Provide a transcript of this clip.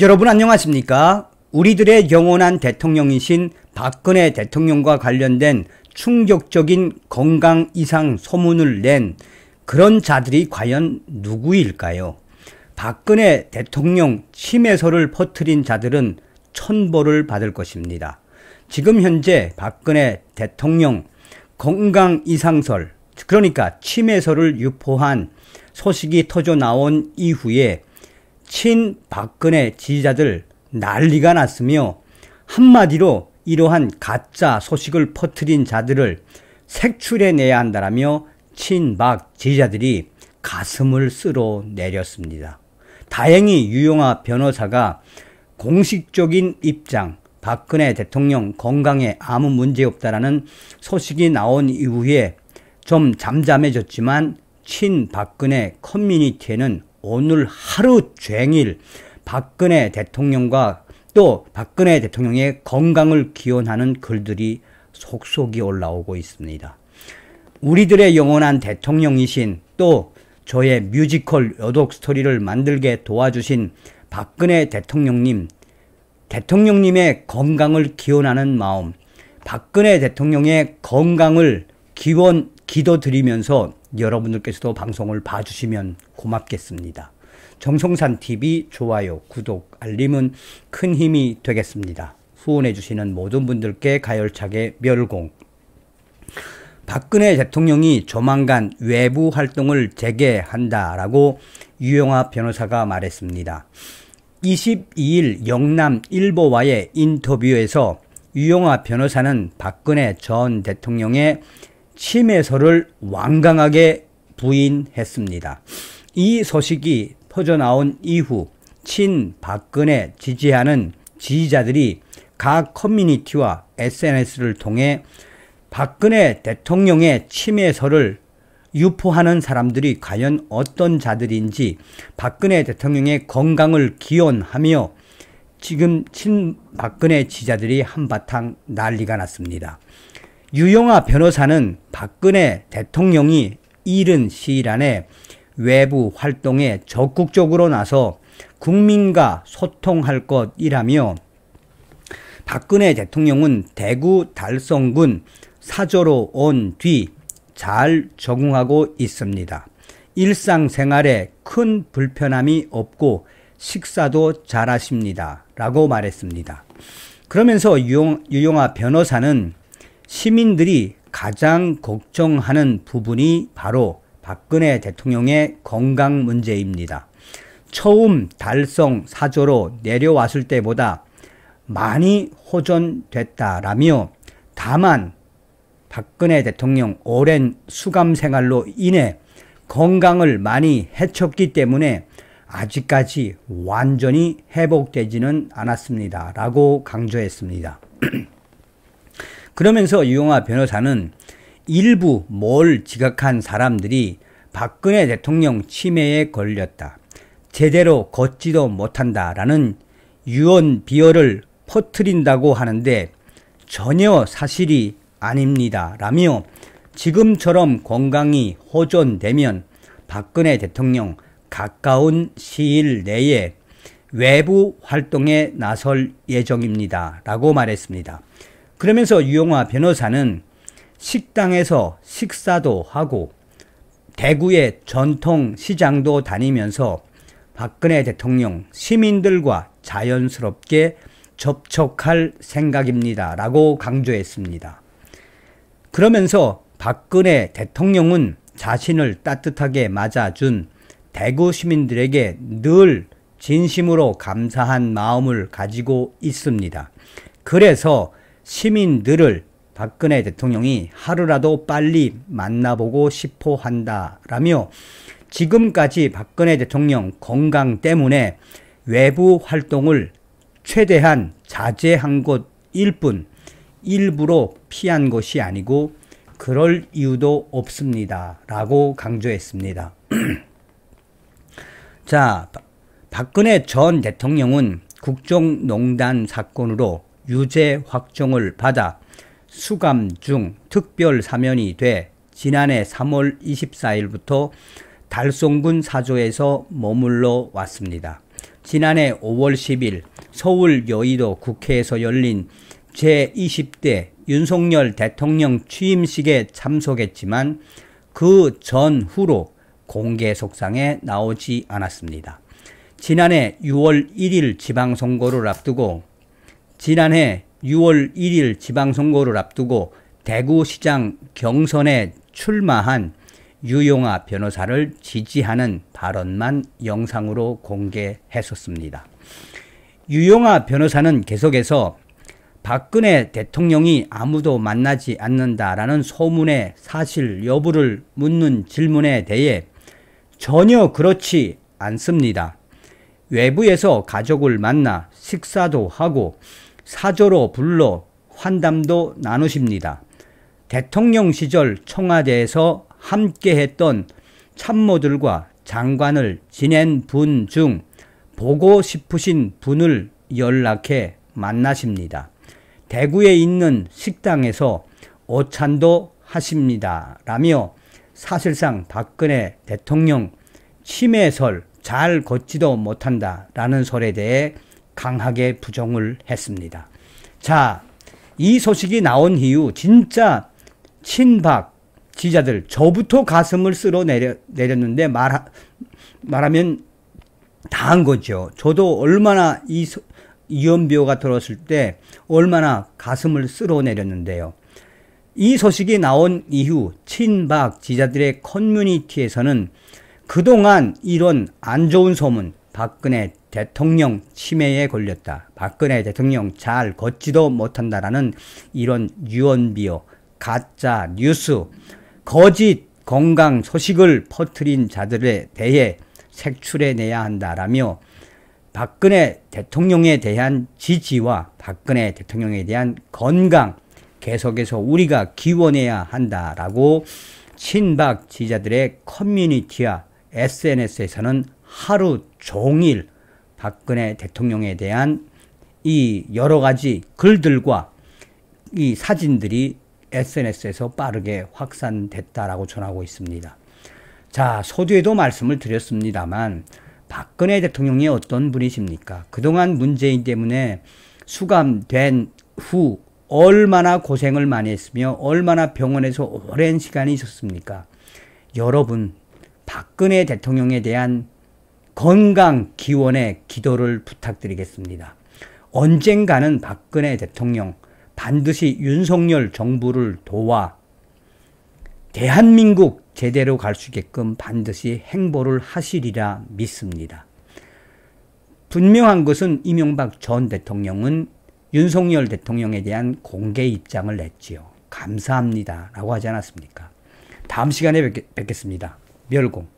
여러분 안녕하십니까? 우리들의 영원한 대통령이신 박근혜 대통령과 관련된 충격적인 건강 이상 소문을 낸 그런 자들이 과연 누구일까요? 박근혜 대통령 침해설을 퍼뜨린 자들은 천벌을 받을 것입니다. 지금 현재 박근혜 대통령 건강 이상설, 그러니까 침해설을 유포한 소식이 터져 나온 이후에 친박근혜 지지자들 난리가 났으며 한마디로 이러한 가짜 소식을 퍼뜨린 자들을 색출해내야 한다라며 친 박 지지자들이 가슴을 쓸어 내렸습니다. 다행히 유용아 변호사가 공식적인 입장, 박근혜 대통령 건강에 아무 문제 없다라는 소식이 나온 이후에 좀 잠잠해졌지만 친박근혜 커뮤니티에는 오늘 하루 종일 박근혜 대통령과 또 박근혜 대통령의 건강을 기원하는 글들이 속속이 올라오고 있습니다. 우리들의 영원한 대통령이신 또 저의 뮤지컬 여독 스토리를 만들게 도와주신 박근혜 대통령님, 대통령님의 건강을 기원하는 마음, 박근혜 대통령의 건강을 기원, 기도드리면서 여러분들께서도 방송을 봐주시면 고맙겠습니다. 정성산 TV 좋아요, 구독, 알림은 큰 힘이 되겠습니다. 후원해주시는 모든 분들께 가열차게 멸공. 박근혜 대통령이 조만간 외부 활동을 재개한다라고 유영아 변호사가 말했습니다. 22일 영남 일보와의 인터뷰에서 유영아 변호사는 박근혜 전 대통령의 침해설을 완강하게 부인했습니다. 이 소식이 퍼져나온 이후 친 박근혜 지지하는 지지자들이 각 커뮤니티와 SNS를 통해 박근혜 대통령의 침해설을 유포하는 사람들이 과연 어떤 자들인지 박근혜 대통령의 건강을 기원하며 지금 친박근혜 지자들이 한바탕 난리가 났습니다. 유용아 변호사는 박근혜 대통령이 이른 시일 안에 외부 활동에 적극적으로 나서 국민과 소통할 것이라며 박근혜 대통령은 대구 달성군 사조로온 뒤 잘 적응하고 있습니다. 일상생활에 큰 불편함이 없고 식사도 잘하십니다. 라고 말했습니다. 그러면서 유용, 유용아 변호사는 시민들이 가장 걱정하는 부분이 바로 박근혜 대통령의 건강 문제입니다. 처음 달성 사조로 내려왔을 때보다 많이 호전됐다라며 다만 박근혜 대통령 오랜 수감 생활로 인해 건강을 많이 해쳤기 때문에 아직까지 완전히 회복되지는 않았습니다. 라고 강조했습니다. 그러면서 유영화 변호사는 일부 뭘 지각한 사람들이 박근혜 대통령 치매에 걸렸다. 제대로 걷지도 못한다라는 유언 비어를 퍼트린다고 하는데 전혀 사실이 아닙니다. 라며 지금처럼 건강이 호전되면 박근혜 대통령 가까운 시일 내에 외부 활동에 나설 예정입니다. 라고 말했습니다. 그러면서 유용화 변호사는 식당에서 식사도 하고 대구의 전통 시장도 다니면서 박근혜 대통령 시민들과 자연스럽게 접촉할 생각입니다. 라고 강조했습니다. 그러면서 박근혜 대통령은 자신을 따뜻하게 맞아준 대구 시민들에게 늘 진심으로 감사한 마음을 가지고 있습니다. 그래서 시민들을 박근혜 대통령이 하루라도 빨리 만나보고 싶어 한다라며 지금까지 박근혜 대통령 건강 때문에 외부 활동을 최대한 자제한 것일 뿐 일부러 피한 것이 아니고 그럴 이유도 없습니다. 라고 강조했습니다. 자, 박근혜 전 대통령은 국정농단 사건으로 유죄 확정을 받아 수감 중 특별 사면이 돼 지난해 3월 24일부터 달송군 사조에서 머물러 왔습니다. 지난해 5월 10일 서울 여의도 국회에서 열린 제20대 윤석열 대통령 취임식에 참석했지만 그 전후로 공개 속상에 나오지 않았습니다. 지난해 6월 1일 지방선거를 앞두고 지난해 6월 1일 지방선거를 앞두고 대구시장 경선에 출마한 유용아 변호사를 지지하는 발언만 영상으로 공개했었습니다. 유용아 변호사는 계속해서 박근혜 대통령이 아무도 만나지 않는다라는 소문의 사실 여부를 묻는 질문에 대해 전혀 그렇지 않습니다. 외부에서 가족을 만나 식사도 하고 사조로 불러 환담도 나누십니다. 대통령 시절 청와대에서 함께했던 참모들과 장관을 지낸 분 중 보고 싶으신 분을 연락해 만나십니다. 대구에 있는 식당에서 오찬도 하십니다. 라며 사실상 박근혜 대통령 치매설 잘 걷지도 못한다 라는 설에 대해 강하게 부정을 했습니다. 자, 이 소식이 나온 이후 진짜 친박 지자들 저부터 가슴을 쓸어 내렸는데말 말하면 다 한 거죠. 저도 얼마나 이 이연비호가 들었을 때 얼마나 가슴을 쓸어 내렸는데요. 이 소식이 나온 이후 친박 지자들의 커뮤니티에서는 그동안 이런 안 좋은 소문, 박근혜 대통령 치매에 걸렸다. 박근혜 대통령 잘 걷지도 못한다라는 이런 유언비어, 가짜 뉴스, 거짓 건강 소식을 퍼뜨린 자들에 대해 색출해내야 한다라며 박근혜 대통령에 대한 지지와 박근혜 대통령에 대한 건강 계속해서 우리가 기원해야 한다라고 친박 지지자들의 커뮤니티와 SNS에서는 하루 종일 박근혜 대통령에 대한 이 여러 가지 글들과 이 사진들이 SNS에서 빠르게 확산됐다라고 전하고 있습니다. 자, 서두에도 말씀을 드렸습니다만 박근혜 대통령이 어떤 분이십니까? 그동안 문재인 때문에 수감된 후 얼마나 고생을 많이 했으며 얼마나 병원에서 오랜 시간이 있었습니까? 여러분, 박근혜 대통령에 대한 건강 기원의 기도를 부탁드리겠습니다. 언젠가는 박근혜 대통령 반드시 윤석열 정부를 도와 대한민국 제대로 갈 수 있게끔 반드시 행보를 하시리라 믿습니다. 분명한 것은 이명박 전 대통령은 윤석열 대통령에 대한 공개 입장을 냈지요. 감사합니다. 라고 하지 않았습니까? 다음 시간에 뵙겠습니다. 멸공.